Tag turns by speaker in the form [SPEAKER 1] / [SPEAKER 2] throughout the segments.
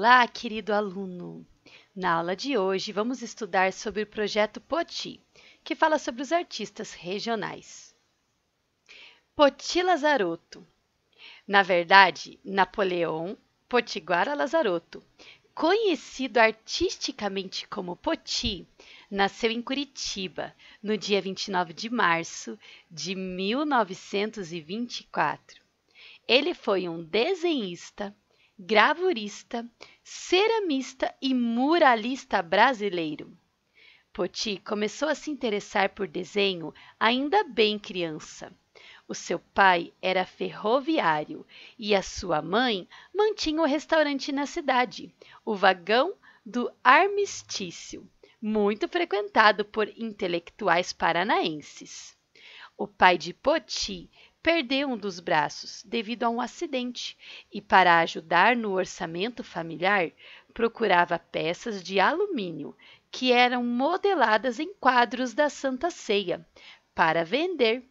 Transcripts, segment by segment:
[SPEAKER 1] Olá, querido aluno! Na aula de hoje, vamos estudar sobre o projeto Poti, que fala sobre os artistas regionais. Poti Lazaroto. Na verdade, Napoleão Potiguara Lazaroto, conhecido artisticamente como Poti, nasceu em Curitiba no dia 29 de março de 1924. Ele foi um desenhista, gravurista, ceramista e muralista brasileiro. Poti começou a se interessar por desenho ainda bem criança. O seu pai era ferroviário e a sua mãe mantinha o um restaurante na cidade, o Vagão do Armistício, muito frequentado por intelectuais paranaenses. O pai de Poti perdeu um dos braços devido a um acidente e, para ajudar no orçamento familiar, procurava peças de alumínio que eram modeladas em quadros da Santa Ceia para vender.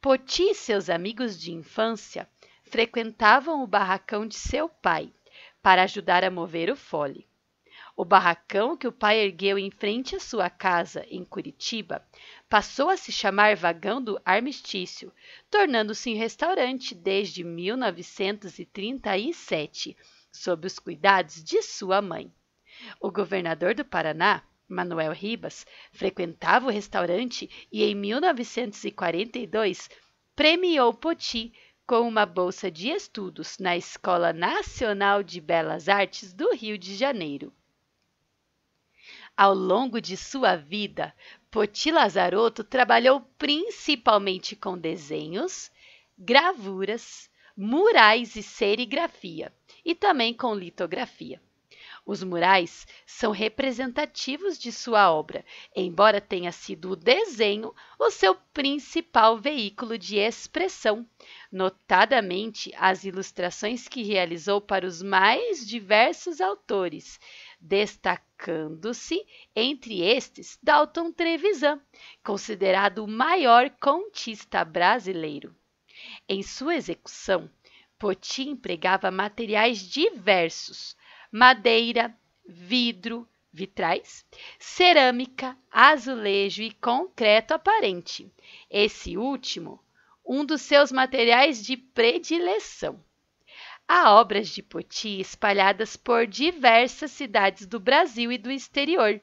[SPEAKER 1] Poti e seus amigos de infância frequentavam o barracão de seu pai para ajudar a mover o fole. O barracão que o pai ergueu em frente à sua casa, em Curitiba, passou a se chamar Vagão do Armistício, tornando-se um restaurante desde 1937, sob os cuidados de sua mãe. O governador do Paraná, Manuel Ribas, frequentava o restaurante e, em 1942, premiou Poti com uma bolsa de estudos na Escola Nacional de Belas Artes do Rio de Janeiro. Ao longo de sua vida, Poti Lazarotto trabalhou principalmente com desenhos, gravuras, murais e serigrafia, e também com litografia. Os murais são representativos de sua obra, embora tenha sido o desenho o seu principal veículo de expressão, notadamente as ilustrações que realizou para os mais diversos autores, destacando-se entre estes Dalton Trevisan, considerado o maior contista brasileiro. Em sua execução, Poti empregava materiais diversos: madeira, vidro, vitrais, cerâmica, azulejo e concreto aparente. Esse último, um dos seus materiais de predileção. Há obras de Poti espalhadas por diversas cidades do Brasil e do exterior,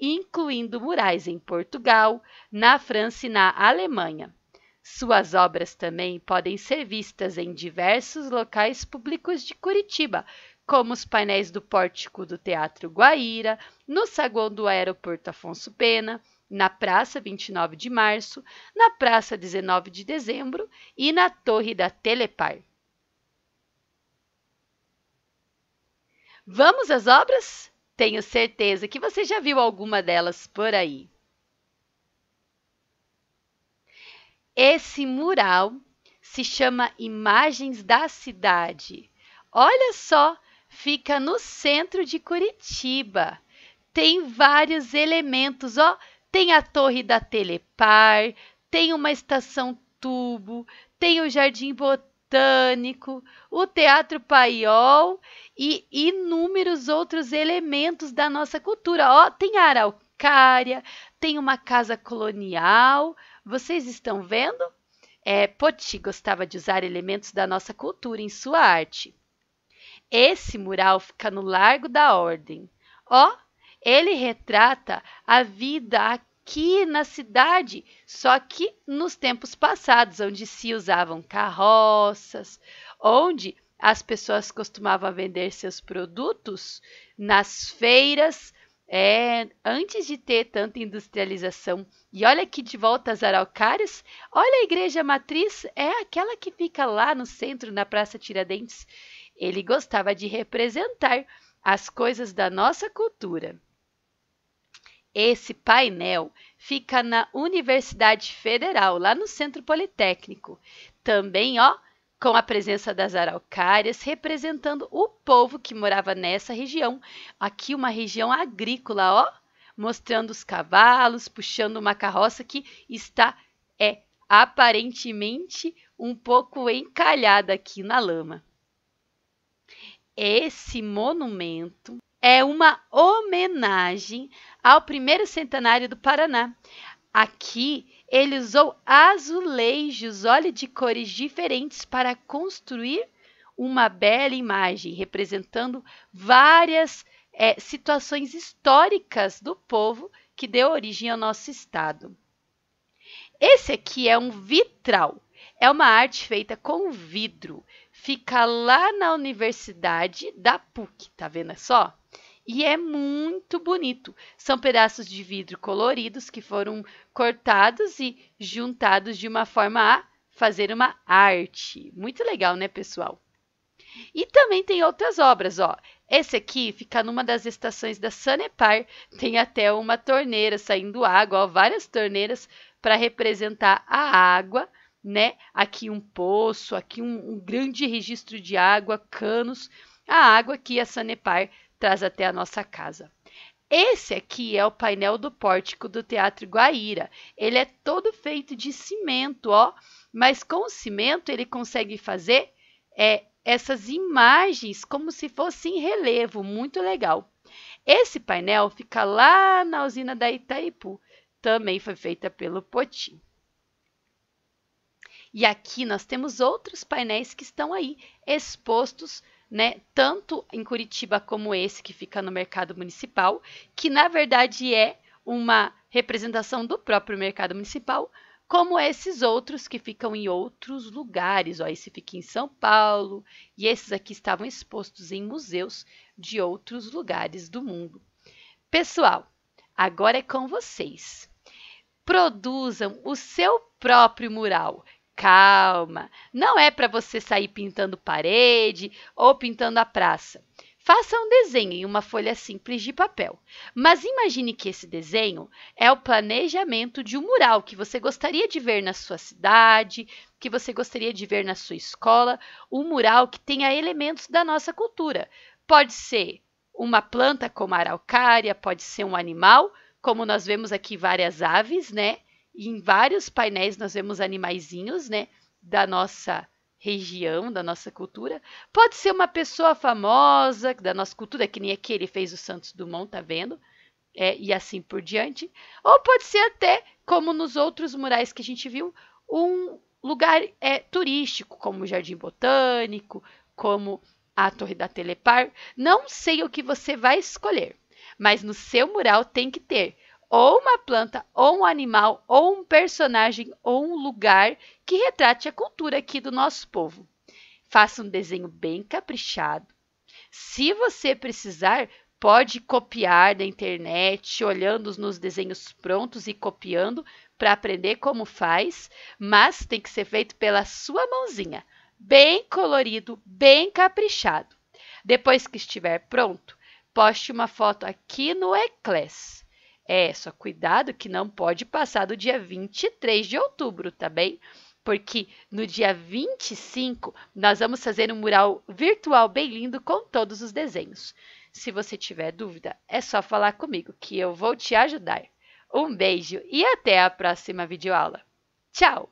[SPEAKER 1] incluindo murais em Portugal, na França e na Alemanha. Suas obras também podem ser vistas em diversos locais públicos de Curitiba, como os painéis do pórtico do Teatro Guaíra, no saguão do Aeroporto Afonso Pena, na Praça 29 de Março, na Praça 19 de Dezembro e na Torre da Telepar. Vamos às obras? Tenho certeza que você já viu alguma delas por aí. Esse mural se chama Imagens da Cidade. Olha só, fica no centro de Curitiba. Tem vários elementos, ó. Tem a Torre da Telepar, tem uma estação tubo, tem o Jardim Botânico botânico, o teatro paiol e inúmeros outros elementos da nossa cultura. Ó, tem a araucária, tem uma casa colonial. Vocês estão vendo? É, Poti gostava de usar elementos da nossa cultura em sua arte. Esse mural fica no Largo da Ordem. Ó, ele retrata a vida aqui aqui na cidade, só que nos tempos passados, onde se usavam carroças, onde as pessoas costumavam vender seus produtos nas feiras, é, antes de ter tanta industrialização. E olha aqui de volta às Araucárias, olha a igreja matriz, é aquela que fica lá no centro, na Praça Tiradentes. Ele gostava de representar as coisas da nossa cultura. Esse painel fica na Universidade Federal, lá no Centro Politécnico. Também, ó, com a presença das araucárias representando o povo que morava nessa região. Aqui uma região agrícola, ó, mostrando os cavalos, puxando uma carroça que está é aparentemente um pouco encalhada aqui na lama. Esse monumento é uma homenagem ao primeiro centenário do Paraná. Aqui ele usou azulejos, olha, de cores diferentes para construir uma bela imagem representando várias é, situações históricas do povo que deu origem ao nosso estado. Esse aqui é um vitral, é uma arte feita com vidro. Fica lá na Universidade da PUC, tá vendo é só? E é muito bonito. São pedaços de vidro coloridos que foram cortados e juntados de uma forma a fazer uma arte. Muito legal, né, pessoal? E também tem outras obras, ó. Esse aqui fica numa das estações da Sanepar, tem até uma torneira saindo água, ó, várias torneiras para representar a água, né? Aqui um poço, aqui um, um grande registro de água, canos. A água que a Sanepar traz até a nossa casa. Esse aqui é o painel do pórtico do Teatro Guaíra. Ele é todo feito de cimento, ó, mas com o cimento ele consegue fazer é, essas imagens como se fosse em relevo, muito legal. Esse painel fica lá na usina da Itaipu, também foi feita pelo Poti. E aqui nós temos outros painéis que estão aí expostos né? Tanto em Curitiba como esse que fica no mercado municipal, que na verdade é uma representação do próprio mercado municipal, como esses outros que ficam em outros lugares. Ó, esse fica em São Paulo, e esses aqui estavam expostos em museus de outros lugares do mundo. Pessoal, agora é com vocês. Produzam o seu próprio mural calma. Não é para você sair pintando parede ou pintando a praça. Faça um desenho em uma folha simples de papel, mas imagine que esse desenho é o planejamento de um mural que você gostaria de ver na sua cidade, que você gostaria de ver na sua escola, um mural que tenha elementos da nossa cultura. Pode ser uma planta como a araucária, pode ser um animal, como nós vemos aqui várias aves, né? em vários painéis nós vemos animaizinhos, né, da nossa região, da nossa cultura. Pode ser uma pessoa famosa da nossa cultura, que nem aquele fez o Santos Dumont, tá vendo? É, e assim por diante. Ou pode ser até, como nos outros murais que a gente viu, um lugar é, turístico, como o Jardim Botânico, como a Torre da Telepar. Não sei o que você vai escolher, mas no seu mural tem que ter ou uma planta, ou um animal, ou um personagem, ou um lugar que retrate a cultura aqui do nosso povo. Faça um desenho bem caprichado. Se você precisar, pode copiar da internet, olhando nos desenhos prontos e copiando para aprender como faz, mas tem que ser feito pela sua mãozinha, bem colorido, bem caprichado. Depois que estiver pronto, poste uma foto aqui no Eclés. É, só cuidado que não pode passar do dia 23 de outubro, tá bem? Porque no dia 25 nós vamos fazer um mural virtual bem lindo com todos os desenhos. Se você tiver dúvida, é só falar comigo que eu vou te ajudar. Um beijo e até a próxima videoaula. Tchau!